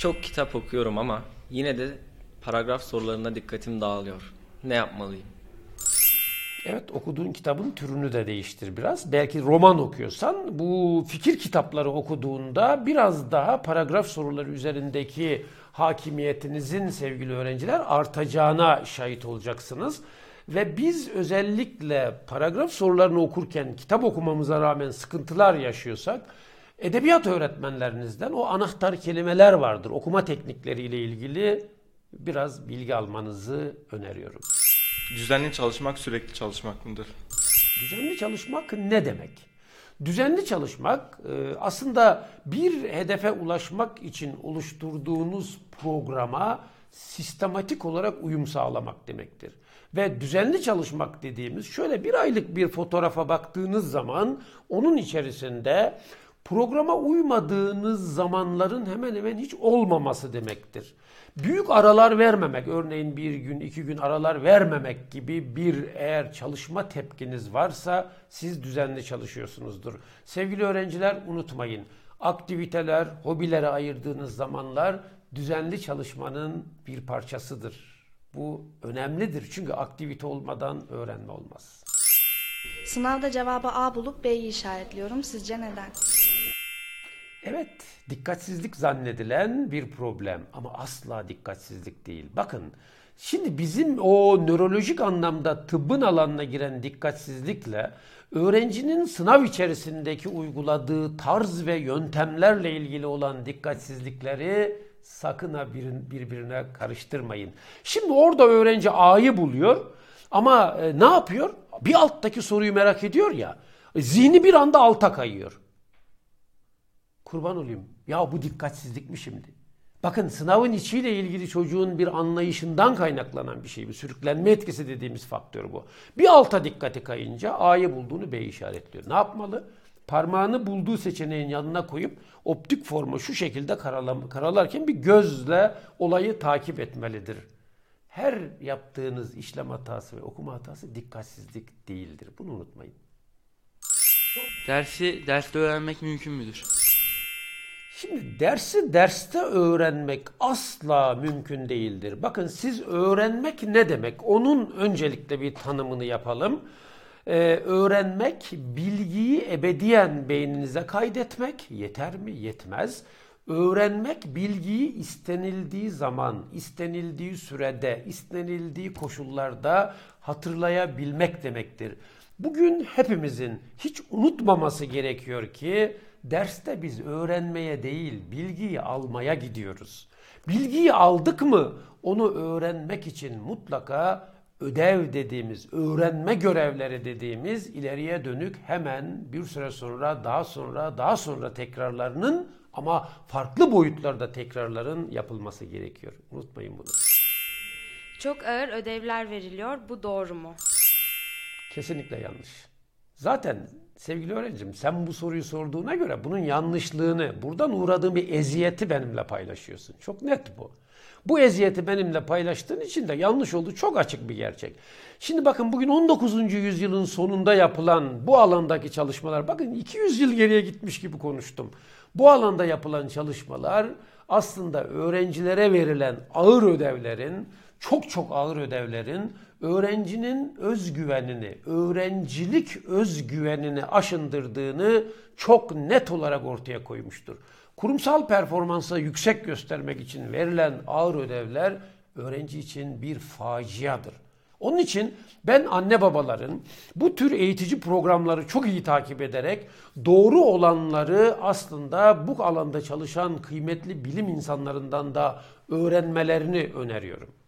Çok kitap okuyorum ama yine de paragraf sorularına dikkatim dağılıyor. Ne yapmalıyım? Evet okuduğun kitabın türünü de değiştir biraz. Belki roman okuyorsan bu fikir kitapları okuduğunda biraz daha paragraf soruları üzerindeki hakimiyetinizin sevgili öğrenciler artacağına şahit olacaksınız. Ve biz özellikle paragraf sorularını okurken kitap okumamıza rağmen sıkıntılar yaşıyorsak Edebiyat öğretmenlerinizden o anahtar kelimeler vardır. Okuma teknikleriyle ilgili biraz bilgi almanızı öneriyorum. Düzenli çalışmak sürekli çalışmak mıdır? Düzenli çalışmak ne demek? Düzenli çalışmak e, aslında bir hedefe ulaşmak için oluşturduğunuz programa sistematik olarak uyum sağlamak demektir. Ve düzenli çalışmak dediğimiz şöyle bir aylık bir fotoğrafa baktığınız zaman onun içerisinde programa uymadığınız zamanların hemen hemen hiç olmaması demektir. Büyük aralar vermemek, örneğin bir gün, iki gün aralar vermemek gibi bir eğer çalışma tepkiniz varsa siz düzenli çalışıyorsunuzdur. Sevgili öğrenciler unutmayın, aktiviteler, hobilere ayırdığınız zamanlar düzenli çalışmanın bir parçasıdır. Bu önemlidir çünkü aktivite olmadan öğrenme olmaz. Sınavda cevabı A bulup B'yi işaretliyorum. Sizce neden? Evet, dikkatsizlik zannedilen bir problem ama asla dikkatsizlik değil. Bakın, şimdi bizim o nörolojik anlamda tıbbın alanına giren dikkatsizlikle öğrencinin sınav içerisindeki uyguladığı tarz ve yöntemlerle ilgili olan dikkatsizlikleri sakın ha birbirine karıştırmayın. Şimdi orada öğrenci A'yı buluyor ama e, ne yapıyor? Bir alttaki soruyu merak ediyor ya. E, zihni bir anda alta kayıyor kurban olayım. Ya bu dikkatsizlik mi şimdi? Bakın sınavın içiyle ilgili çocuğun bir anlayışından kaynaklanan bir şey bu. Sürüklenme etkisi dediğimiz faktör bu. Bir alta dikkati kayınca A'yı bulduğunu B'yi işaretliyor. Ne yapmalı? Parmağını bulduğu seçeneğin yanına koyup optik forma şu şekilde karalarken bir gözle olayı takip etmelidir. Her yaptığınız işlem hatası ve okuma hatası dikkatsizlik değildir. Bunu unutmayın. Dersi derste öğrenmek mümkün müdür? Şimdi dersi derste öğrenmek asla mümkün değildir. Bakın siz öğrenmek ne demek? Onun öncelikle bir tanımını yapalım. Ee, öğrenmek bilgiyi ebediyen beyninize kaydetmek yeter mi? Yetmez. Öğrenmek bilgiyi istenildiği zaman, istenildiği sürede, istenildiği koşullarda hatırlayabilmek demektir. Bugün hepimizin hiç unutmaması gerekiyor ki derste biz öğrenmeye değil bilgiyi almaya gidiyoruz. Bilgiyi aldık mı onu öğrenmek için mutlaka ödev dediğimiz, öğrenme görevleri dediğimiz ileriye dönük hemen bir süre sonra, daha sonra, daha sonra tekrarlarının ama farklı boyutlarda tekrarların yapılması gerekiyor. Unutmayın bunu. Çok ağır ödevler veriliyor. Bu doğru mu? Kesinlikle yanlış. Zaten Sevgili öğrencim sen bu soruyu sorduğuna göre bunun yanlışlığını, buradan uğradığın bir eziyeti benimle paylaşıyorsun. Çok net bu. Bu eziyeti benimle paylaştığın için de yanlış olduğu çok açık bir gerçek. Şimdi bakın bugün 19. yüzyılın sonunda yapılan bu alandaki çalışmalar bakın 200 yıl geriye gitmiş gibi konuştum. Bu alanda yapılan çalışmalar aslında öğrencilere verilen ağır ödevlerin, çok çok ağır ödevlerin öğrencinin özgüvenini, öğrencilik özgüvenini aşındırdığını çok net olarak ortaya koymuştur. Kurumsal performansa yüksek göstermek için verilen ağır ödevler öğrenci için bir faciadır. Onun için ben anne babaların bu tür eğitici programları çok iyi takip ederek doğru olanları aslında bu alanda çalışan kıymetli bilim insanlarından da öğrenmelerini öneriyorum.